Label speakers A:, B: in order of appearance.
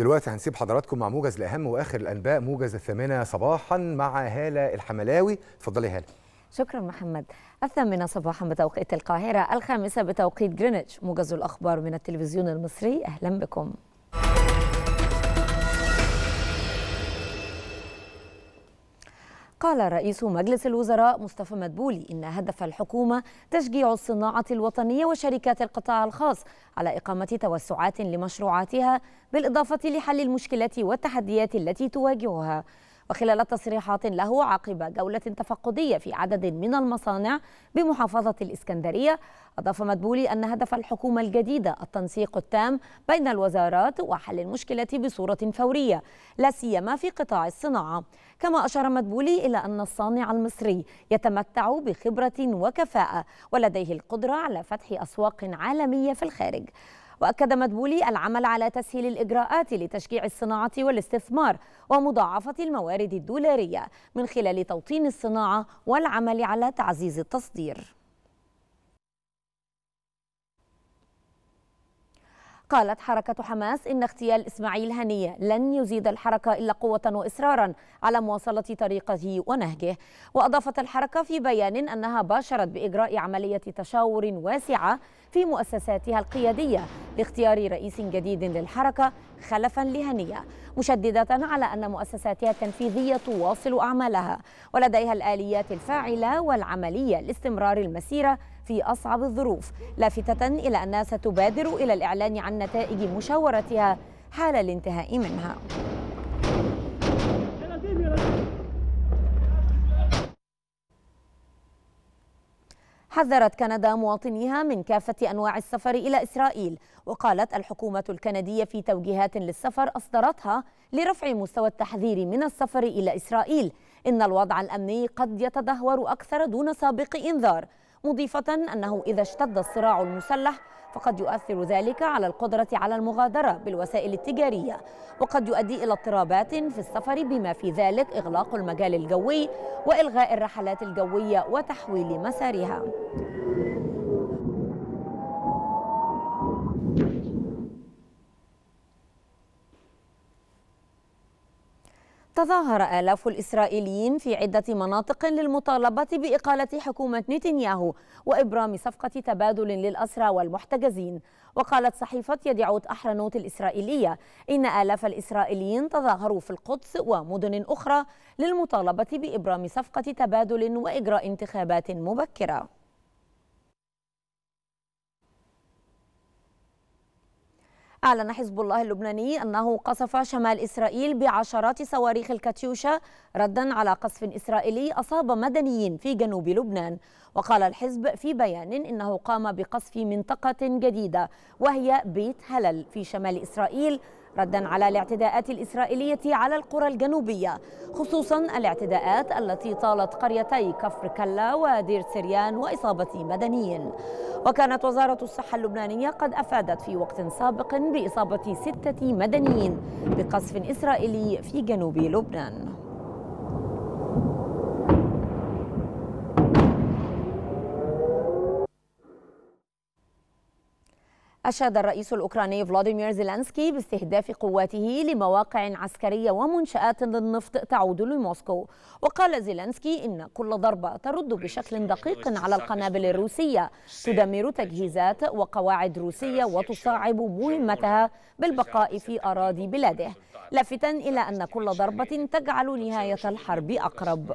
A: دلوقتي هنسيب حضراتكم مع موجز الأهم وآخر الأنباء موجز الثامنة صباحا مع هالة الحملاوي اتفضلي هالة شكرا محمد الثامنة صباحا بتوقيت القاهرة الخامسة بتوقيت جرينتش موجز الأخبار من التلفزيون المصري أهلا بكم قال رئيس مجلس الوزراء مصطفى مدبولي إن هدف الحكومة تشجيع الصناعة الوطنية وشركات القطاع الخاص على إقامة توسعات لمشروعاتها بالإضافة لحل المشكلات والتحديات التي تواجهها وخلال تصريحات له عقب جولة تفقدية في عدد من المصانع بمحافظة الإسكندرية أضاف مدبولي أن هدف الحكومة الجديدة التنسيق التام بين الوزارات وحل المشكلة بصورة فورية لا سيما في قطاع الصناعة كما أشار مدبولي إلى أن الصانع المصري يتمتع بخبرة وكفاءة ولديه القدرة على فتح أسواق عالمية في الخارج وأكد مدبولي العمل على تسهيل الإجراءات لتشجيع الصناعة والاستثمار ومضاعفة الموارد الدولارية من خلال توطين الصناعة والعمل على تعزيز التصدير قالت حركة حماس إن اغتيال إسماعيل هنية لن يزيد الحركة إلا قوة وإصرارا على مواصلة طريقه ونهجه وأضافت الحركة في بيان أنها باشرت بإجراء عملية تشاور واسعة في مؤسساتها القيادية لاختيار رئيس جديد للحركة خلفا لهنية مشددة على أن مؤسساتها التنفيذية تواصل أعمالها ولديها الآليات الفاعلة والعملية لاستمرار المسيرة في أصعب الظروف لافتة إلى أنها ستبادر إلى الإعلان عن نتائج مشاورتها حال الانتهاء منها حذرت كندا مواطنيها من كافة أنواع السفر إلى إسرائيل وقالت الحكومة الكندية في توجيهات للسفر أصدرتها لرفع مستوى التحذير من السفر إلى إسرائيل إن الوضع الأمني قد يتدهور أكثر دون سابق إنذار مضيفة أنه إذا اشتد الصراع المسلح فقد يؤثر ذلك على القدرة على المغادرة بالوسائل التجارية وقد يؤدي إلى اضطرابات في السفر بما في ذلك إغلاق المجال الجوي وإلغاء الرحلات الجوية وتحويل مسارها تظاهر آلاف الإسرائيليين في عدة مناطق للمطالبة بإقالة حكومة نتنياهو وإبرام صفقة تبادل للأسرى والمحتجزين وقالت صحيفة يدعوت أحرنوت الإسرائيلية إن آلاف الإسرائيليين تظاهروا في القدس ومدن أخرى للمطالبة بإبرام صفقة تبادل وإجراء انتخابات مبكرة أعلن حزب الله اللبناني أنه قصف شمال إسرائيل بعشرات صواريخ الكاتيوشا ردا على قصف إسرائيلي أصاب مدنيين في جنوب لبنان وقال الحزب في بيان إنه قام بقصف منطقة جديدة وهي بيت هلل في شمال إسرائيل ردا على الاعتداءات الإسرائيلية على القرى الجنوبية خصوصا الاعتداءات التي طالت قريتي كفر كلا ودير سريان وإصابة مدنيين وكانت وزارة الصحة اللبنانية قد أفادت في وقت سابق بإصابة ستة مدنيين بقصف إسرائيلي في جنوب لبنان أشاد الرئيس الأوكراني فلاديمير زيلانسكي باستهداف قواته لمواقع عسكرية ومنشآت للنفط تعود لموسكو وقال زيلانسكي إن كل ضربة ترد بشكل دقيق على القنابل الروسية تدمر تجهيزات وقواعد روسية وتصعب مهمتها بالبقاء في أراضي بلاده لافتا إلى أن كل ضربة تجعل نهاية الحرب أقرب